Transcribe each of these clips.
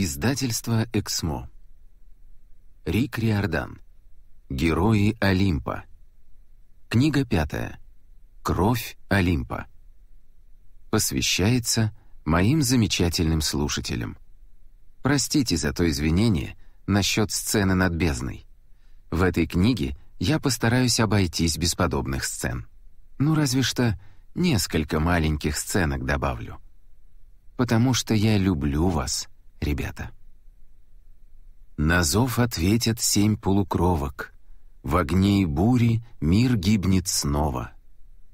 Издательство «Эксмо». Рик Риордан. Герои Олимпа. Книга пятая. Кровь Олимпа. Посвящается моим замечательным слушателям. Простите за то извинение насчет сцены над бездной. В этой книге я постараюсь обойтись без подобных сцен. Ну, разве что несколько маленьких сценок добавлю. Потому что я люблю вас — ребята. На зов ответят семь полукровок. В огне и буре мир гибнет снова.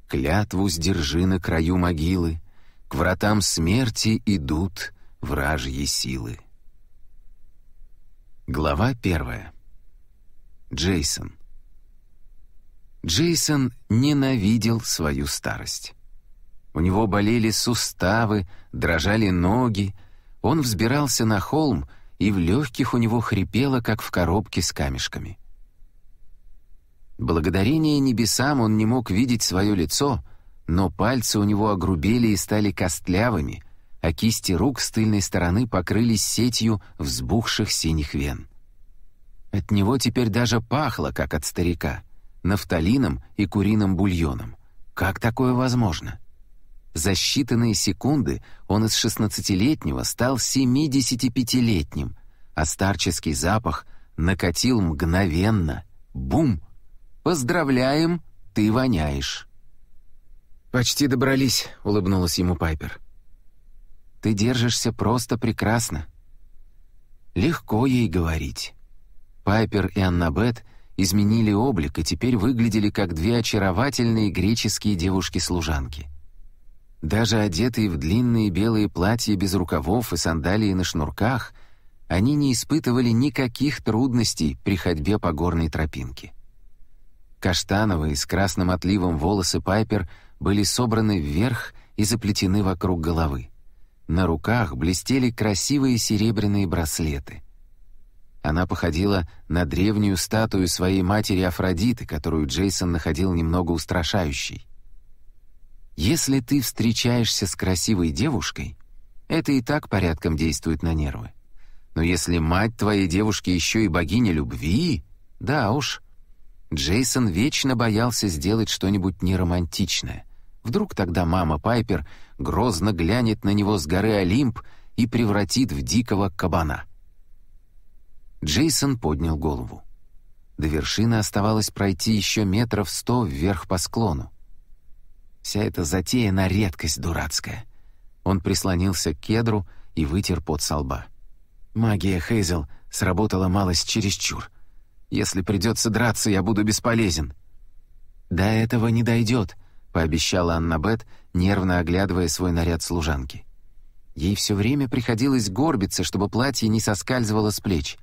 Клятву сдержи на краю могилы, К вратам смерти идут вражьи силы. Глава первая. Джейсон. Джейсон ненавидел свою старость. У него болели суставы, дрожали ноги, он взбирался на холм, и в легких у него хрипело, как в коробке с камешками. Благодарение небесам он не мог видеть свое лицо, но пальцы у него огрубели и стали костлявыми, а кисти рук с тыльной стороны покрылись сетью взбухших синих вен. От него теперь даже пахло, как от старика, нафталином и куриным бульоном. Как такое возможно? За считанные секунды он из 16-летнего стал 75-летним, а старческий запах накатил мгновенно. Бум! «Поздравляем, ты воняешь!» «Почти добрались», — улыбнулась ему Пайпер. «Ты держишься просто прекрасно». Легко ей говорить. Пайпер и Аннабет изменили облик и теперь выглядели как две очаровательные греческие девушки-служанки — даже одетые в длинные белые платья без рукавов и сандалии на шнурках, они не испытывали никаких трудностей при ходьбе по горной тропинке. Каштановые с красным отливом волосы Пайпер были собраны вверх и заплетены вокруг головы. На руках блестели красивые серебряные браслеты. Она походила на древнюю статую своей матери Афродиты, которую Джейсон находил немного устрашающей. Если ты встречаешься с красивой девушкой, это и так порядком действует на нервы. Но если мать твоей девушки еще и богиня любви, да уж. Джейсон вечно боялся сделать что-нибудь неромантичное. Вдруг тогда мама Пайпер грозно глянет на него с горы Олимп и превратит в дикого кабана. Джейсон поднял голову. До вершины оставалось пройти еще метров сто вверх по склону. Вся эта затея на редкость дурацкая. Он прислонился к кедру и вытер пот со лба. Магия Хейзел сработала малость чересчур. Если придется драться, я буду бесполезен. До этого не дойдет, пообещала Анна Аннабет, нервно оглядывая свой наряд служанки. Ей все время приходилось горбиться, чтобы платье не соскальзывало с плеч.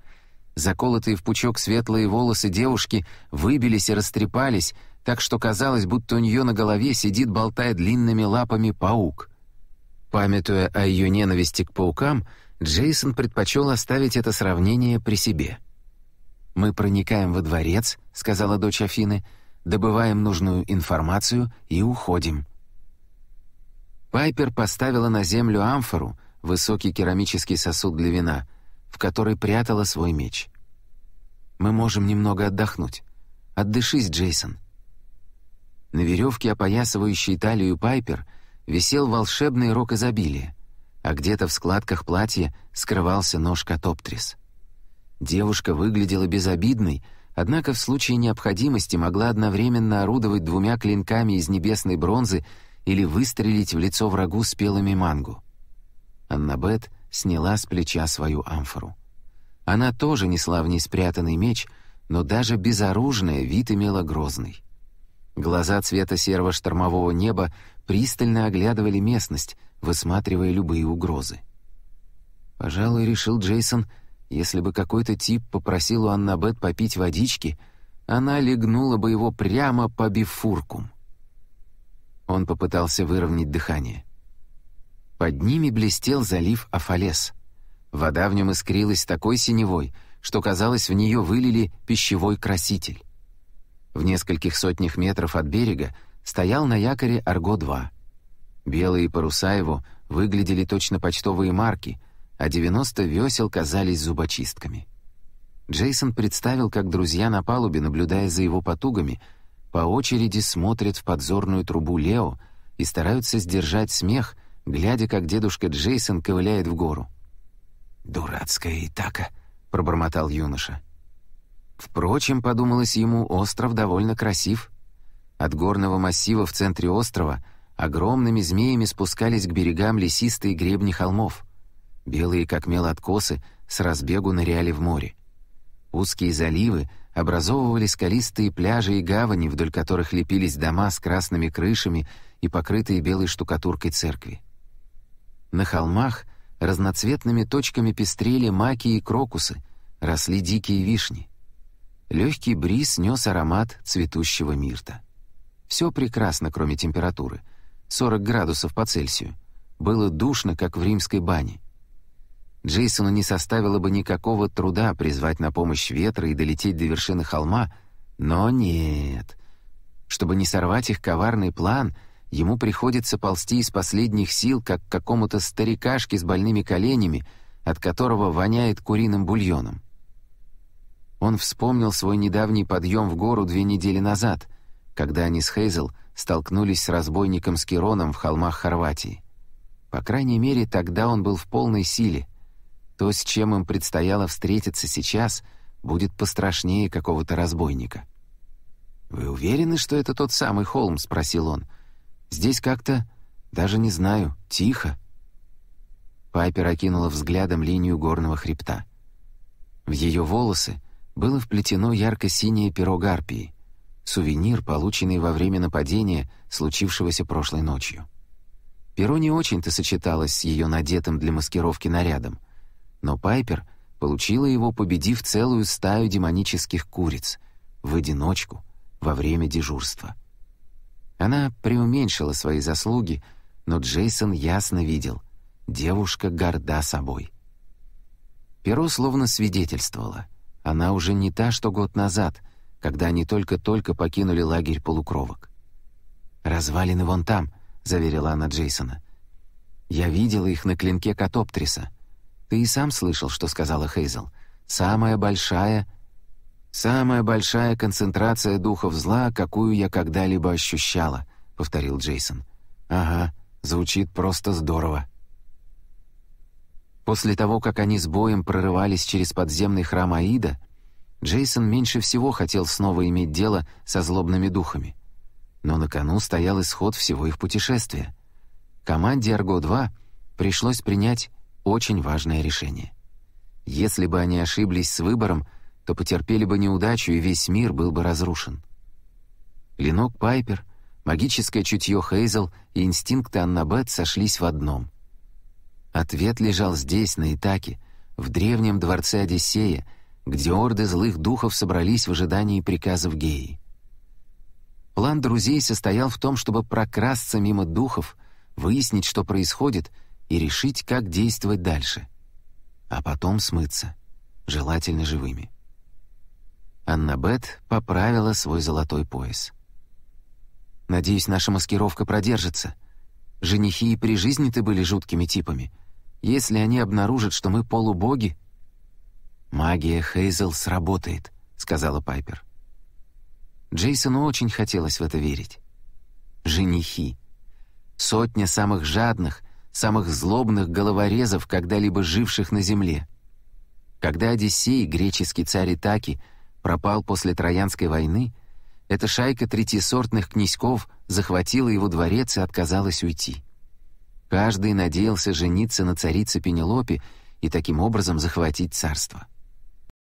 Заколотые в пучок светлые волосы девушки выбились и растрепались, так что казалось, будто у нее на голове сидит, болтая длинными лапами, паук. Памятуя о ее ненависти к паукам, Джейсон предпочел оставить это сравнение при себе. «Мы проникаем во дворец», — сказала дочь Афины, «добываем нужную информацию и уходим». Пайпер поставила на землю амфору, высокий керамический сосуд для вина, в который прятала свой меч. «Мы можем немного отдохнуть. Отдышись, Джейсон. На веревке, опоясывающей талию Пайпер, висел волшебный рог изобилия, а где-то в складках платья скрывался нож Катоптрис. Девушка выглядела безобидной, однако в случае необходимости могла одновременно орудовать двумя клинками из небесной бронзы или выстрелить в лицо врагу спелыми мангу. Аннабет сняла с плеча свою амфору. Она тоже несла в ней спрятанный меч, но даже безоружная вид имела грозный. Глаза цвета серого штормового неба пристально оглядывали местность, высматривая любые угрозы. Пожалуй, решил Джейсон, если бы какой-то тип попросил у Аннабет попить водички, она легнула бы его прямо по бифуркум. Он попытался выровнять дыхание. Под ними блестел залив Афалес. Вода в нем искрилась такой синевой, что, казалось, в нее вылили пищевой краситель. В нескольких сотнях метров от берега стоял на якоре Арго-2. Белые паруса его выглядели точно почтовые марки, а 90 весел казались зубочистками. Джейсон представил, как друзья на палубе, наблюдая за его потугами, по очереди смотрят в подзорную трубу Лео и стараются сдержать смех, глядя, как дедушка Джейсон ковыляет в гору. «Дурацкая Итака», — пробормотал юноша. Впрочем, подумалось ему, остров довольно красив. От горного массива в центре острова огромными змеями спускались к берегам лесистые гребни холмов. Белые, как мел откосы, с разбегу ныряли в море. Узкие заливы образовывали скалистые пляжи и гавани, вдоль которых лепились дома с красными крышами и покрытые белой штукатуркой церкви. На холмах разноцветными точками пестрели маки и крокусы, росли дикие вишни. Легкий бриз нес аромат цветущего мирта. Все прекрасно, кроме температуры. 40 градусов по Цельсию. Было душно, как в римской бане. Джейсону не составило бы никакого труда призвать на помощь ветра и долететь до вершины холма, но нет. Чтобы не сорвать их коварный план, ему приходится ползти из последних сил, как к какому-то старикашке с больными коленями, от которого воняет куриным бульоном. Он вспомнил свой недавний подъем в гору две недели назад, когда они с Хейзел столкнулись с разбойником Скироном в холмах Хорватии. По крайней мере, тогда он был в полной силе. То, с чем им предстояло встретиться сейчас, будет пострашнее какого-то разбойника. «Вы уверены, что это тот самый холм?» — спросил он. «Здесь как-то, даже не знаю, тихо». Пайпер окинула взглядом линию горного хребта. В ее волосы было вплетено ярко-синее перо гарпии, сувенир, полученный во время нападения, случившегося прошлой ночью. Перо не очень-то сочеталось с ее надетым для маскировки нарядом, но Пайпер получила его, победив целую стаю демонических куриц, в одиночку, во время дежурства. Она преуменьшила свои заслуги, но Джейсон ясно видел — девушка горда собой. Перо словно свидетельствовало — она уже не та, что год назад, когда они только-только покинули лагерь полукровок. «Развалины вон там», — заверила она Джейсона. «Я видела их на клинке Катоптриса. Ты и сам слышал, что сказала Хейзел. Самая большая... Самая большая концентрация духов зла, какую я когда-либо ощущала», — повторил Джейсон. «Ага, звучит просто здорово». После того, как они с боем прорывались через подземный храм Аида, Джейсон меньше всего хотел снова иметь дело со злобными духами. Но на кону стоял исход всего их путешествия. Команде «Арго-2» пришлось принять очень важное решение. Если бы они ошиблись с выбором, то потерпели бы неудачу, и весь мир был бы разрушен. Ленок Пайпер, магическое чутье Хейзел и инстинкты Аннабет сошлись в одном — Ответ лежал здесь, на Итаке, в древнем дворце Одиссея, где орды злых духов собрались в ожидании приказов Геи. План друзей состоял в том, чтобы прокрасться мимо духов, выяснить, что происходит, и решить, как действовать дальше. А потом смыться, желательно живыми. Аннабет поправила свой золотой пояс. «Надеюсь, наша маскировка продержится. Женихи и при жизни-то были жуткими типами, если они обнаружат, что мы полубоги...» «Магия Хейзел сработает», — сказала Пайпер. Джейсону очень хотелось в это верить. Женихи. Сотня самых жадных, самых злобных головорезов, когда-либо живших на земле. Когда Одиссей, греческий царь Итаки, пропал после Троянской войны, эта шайка третьесортных князьков захватила его дворец и отказалась уйти. Каждый надеялся жениться на царице Пенелопе и таким образом захватить царство.